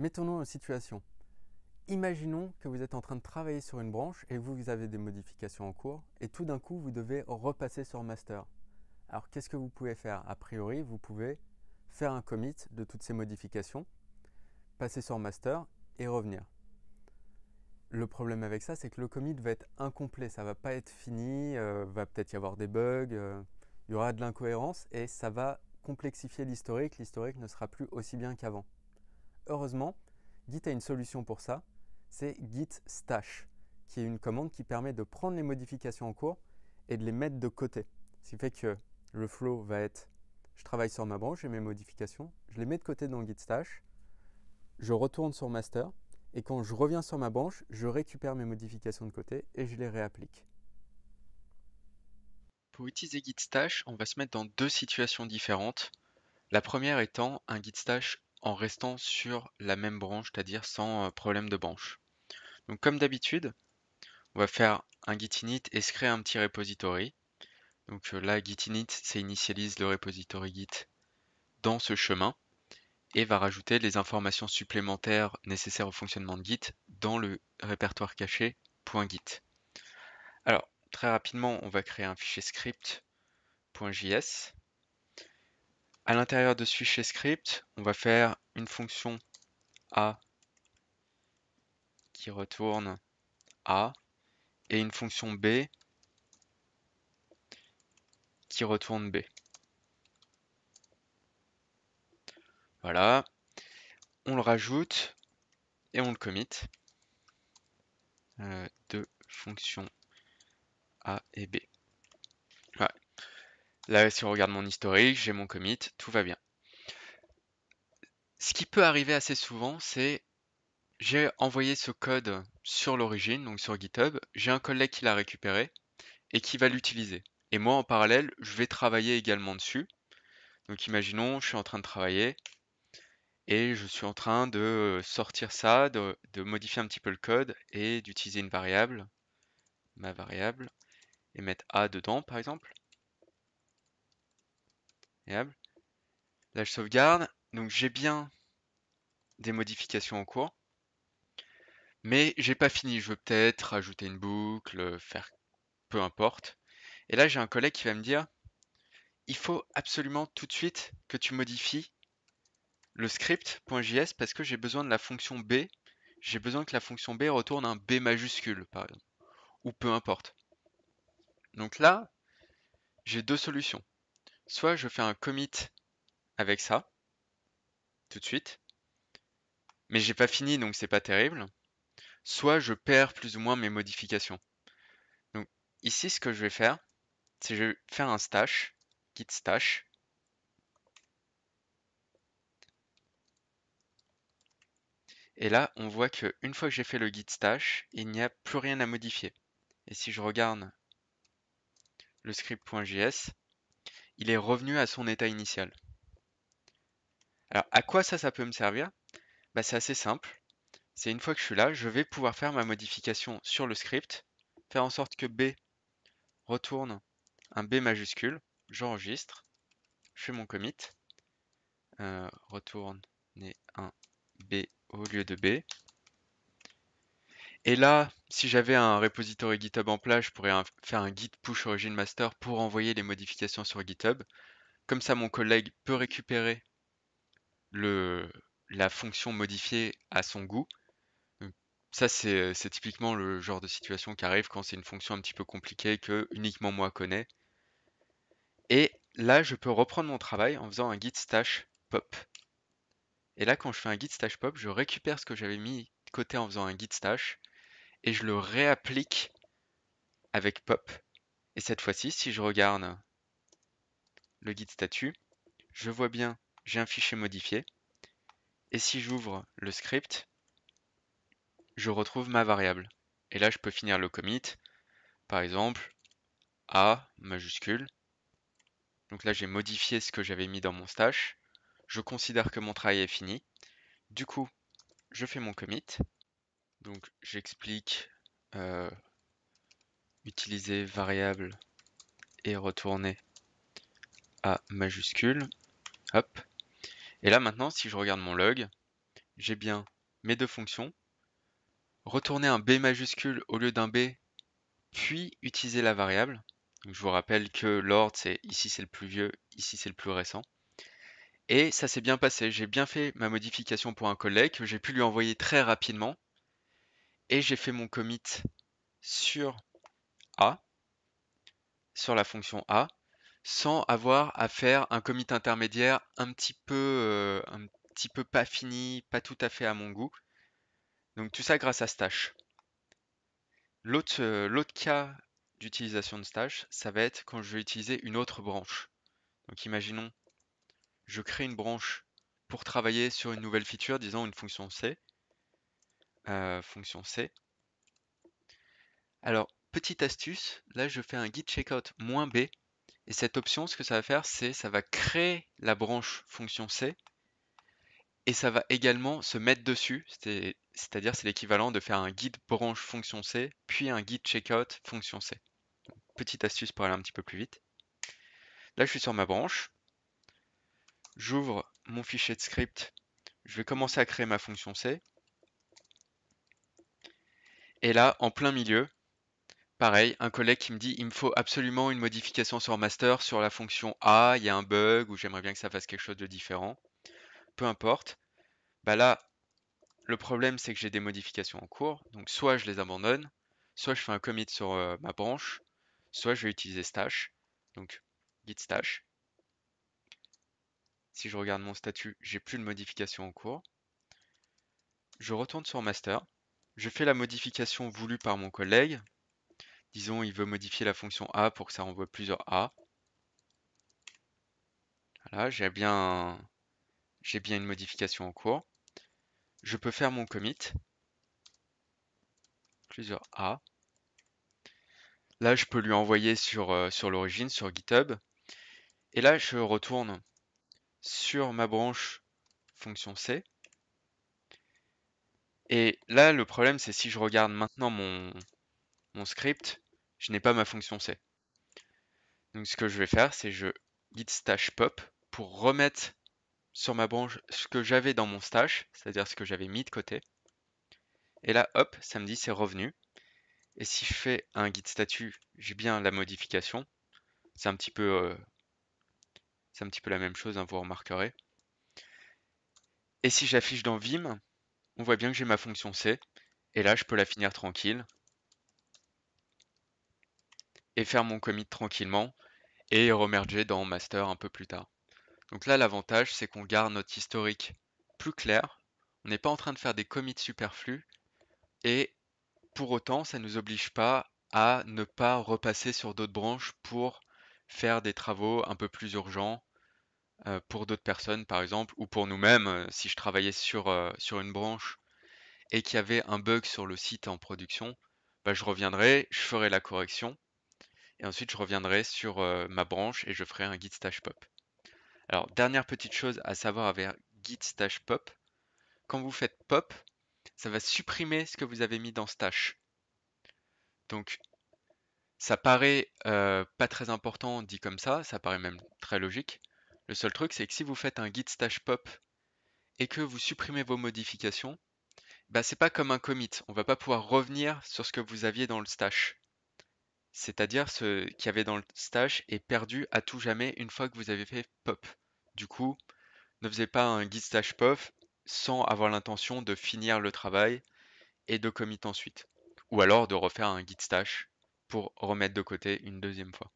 Mettons-nous en situation. Imaginons que vous êtes en train de travailler sur une branche et vous, vous avez des modifications en cours et tout d'un coup vous devez repasser sur master. Alors qu'est-ce que vous pouvez faire A priori, vous pouvez faire un commit de toutes ces modifications, passer sur master et revenir. Le problème avec ça, c'est que le commit va être incomplet, ça ne va pas être fini, euh, va peut-être y avoir des bugs, euh, il y aura de l'incohérence et ça va complexifier l'historique, l'historique ne sera plus aussi bien qu'avant. Heureusement, Git a une solution pour ça, c'est Git Stash, qui est une commande qui permet de prendre les modifications en cours et de les mettre de côté. Ce qui fait que le flow va être je travaille sur ma branche et mes modifications, je les mets de côté dans Git Stash, je retourne sur master et quand je reviens sur ma branche, je récupère mes modifications de côté et je les réapplique. Pour utiliser Git Stash, on va se mettre dans deux situations différentes. La première étant un Git Stash en restant sur la même branche, c'est-à-dire sans euh, problème de branche. Donc comme d'habitude, on va faire un git init et se créer un petit repository. Donc euh, là, git init, c'est initialise le repository git dans ce chemin et va rajouter les informations supplémentaires nécessaires au fonctionnement de Git dans le répertoire caché .git. Alors, très rapidement, on va créer un fichier script .js. À l'intérieur de ce fichier script, on va faire une fonction a qui retourne a et une fonction b qui retourne b. Voilà. On le rajoute et on le commit. Euh, deux fonctions a et b. Là, si on regarde mon historique, j'ai mon commit, tout va bien. Ce qui peut arriver assez souvent, c'est j'ai envoyé ce code sur l'origine, donc sur GitHub, j'ai un collègue qui l'a récupéré et qui va l'utiliser. Et moi, en parallèle, je vais travailler également dessus. Donc imaginons, je suis en train de travailler et je suis en train de sortir ça, de, de modifier un petit peu le code et d'utiliser une variable, ma variable, et mettre A dedans par exemple. Là, je sauvegarde. Donc, j'ai bien des modifications en cours. Mais j'ai pas fini. Je veux peut-être rajouter une boucle, faire peu importe. Et là, j'ai un collègue qui va me dire il faut absolument tout de suite que tu modifies le script.js parce que j'ai besoin de la fonction B. J'ai besoin que la fonction B retourne un B majuscule, par exemple, ou peu importe. Donc là, j'ai deux solutions soit je fais un commit avec ça, tout de suite, mais j'ai pas fini donc c'est pas terrible, soit je perds plus ou moins mes modifications. Donc ici ce que je vais faire, c'est je vais faire un stash, git stash, Et là, on voit qu'une fois que j'ai fait le git stash, il n'y a plus rien à modifier. Et si je regarde le script.js, il est revenu à son état initial. Alors, à quoi ça, ça peut me servir bah, C'est assez simple. C'est une fois que je suis là, je vais pouvoir faire ma modification sur le script, faire en sorte que B retourne un B majuscule, j'enregistre, je fais mon commit, euh, retourne un B au lieu de B, et là, si j'avais un repository GitHub en place, je pourrais faire un git push origin master pour envoyer les modifications sur GitHub. Comme ça, mon collègue peut récupérer la fonction modifiée à son goût. Ça, c'est, c'est typiquement le genre de situation qui arrive quand c'est une fonction un petit peu compliquée que uniquement moi connais. Et là, je peux reprendre mon travail en faisant un git stash pop. Et là, quand je fais un git stash pop, je récupère ce que j'avais mis de côté en faisant un git stash et je le réapplique avec pop. Et cette fois-ci, si je regarde le guide statut, je vois bien, j'ai un fichier modifié. Et si j'ouvre le script, je retrouve ma variable. Et là, je peux finir le commit. Par exemple, A majuscule. Donc là, j'ai modifié ce que j'avais mis dans mon stash. Je considère que mon travail est fini. Du coup, je fais mon commit. Donc j'explique euh, utiliser variable et retourner à majuscule. Hop. Et là maintenant, si je regarde mon log, j'ai bien mes deux fonctions. Retourner un B majuscule au lieu d'un B, puis utiliser la variable. je vous rappelle que l'ordre, c'est ici c'est le plus vieux, ici c'est le plus récent. Et ça s'est bien passé. J'ai bien fait ma modification pour un collègue j'ai pu lui envoyer très rapidement et j'ai fait mon commit sur A, sur la fonction A, sans avoir à faire un commit intermédiaire un petit peu, euh, un petit peu pas fini, pas tout à fait à mon goût. Donc tout ça grâce à Stash. Euh, l'autre cas d'utilisation de Stash, ça va être quand je vais utiliser une autre branche. Donc imaginons, je crée une branche pour travailler sur une nouvelle feature, disons une fonction C. Euh, fonction C. Alors, petite astuce, là je fais un git checkout moins B, et cette option, ce que ça va faire, c'est ça va créer la branche fonction C, et ça va également se mettre dessus, c'est-à-dire c'est l'équivalent de faire un git branche fonction C, puis un git checkout fonction C. petite astuce pour aller un petit peu plus vite. Là, je suis sur ma branche, j'ouvre mon fichier de script, je vais commencer à créer ma fonction C, et là, en plein milieu, pareil, un collègue qui me dit il me faut absolument une modification sur master sur la fonction A, il y a un bug ou j'aimerais bien que ça fasse quelque chose de différent. Peu importe. Bah là, le problème c'est que j'ai des modifications en cours, donc soit je les abandonne, soit je fais un commit sur euh, ma branche, soit je vais utiliser stash. Donc git stash. Si je regarde mon statut, j'ai plus de modifications en cours. Je retourne sur master. Je fais la modification voulue par mon collègue. Disons, il veut modifier la fonction A pour que ça renvoie plusieurs A. Voilà, j'ai bien, bien une modification en cours. Je peux faire mon commit. Plusieurs A. Là, je peux lui envoyer sur, euh, sur l'origine, sur GitHub. Et là, je retourne sur ma branche fonction C. Et là, le problème, c'est si je regarde maintenant mon, script, je n'ai pas ma fonction C. Donc ce que je vais faire, c'est je git stash pop pour remettre sur ma branche ce que j'avais dans mon stash, c'est-à-dire ce que j'avais mis de côté. Et là, hop, ça me dit c'est revenu. Et si je fais un git statut, j'ai bien la modification. C'est un petit peu, euh, c'est un petit peu la même chose, hein, vous remarquerez. Et si j'affiche dans Vim, on voit bien que j'ai ma fonction C, et là je peux la finir tranquille, et faire mon commit tranquillement, et remerger dans master un peu plus tard. Donc là l'avantage c'est qu'on garde notre historique plus clair, on n'est pas en train de faire des commits superflus, et pour autant ça ne nous oblige pas à ne pas repasser sur d'autres branches pour faire des travaux un peu plus urgents euh, pour d'autres personnes, par exemple, ou pour nous-mêmes, euh, si je travaillais sur, euh, sur une branche et qu'il y avait un bug sur le site en production, bah, je reviendrai, je ferai la correction, et ensuite je reviendrai sur ma branche et je ferai un Git Stash Pop. Alors, dernière petite chose à savoir avec Git Stash Pop, quand vous faites pop, ça va supprimer ce que vous avez mis dans Stash. Donc, ça paraît pas très important dit comme ça, ça paraît même très logique, le seul truc, c'est que si vous faites un git stash pop et que vous supprimez vos modifications, bah, c'est pas comme un commit. On va pas pouvoir revenir sur ce que vous aviez dans le stash. C'est-à-dire ce qu'il y avait dans le stash est perdu à tout jamais une fois que vous avez fait pop. Du coup, ne faisait pas un git stash pop sans avoir l'intention de finir le travail et de commit ensuite. Ou alors de refaire un git stash pour remettre de côté une deuxième fois.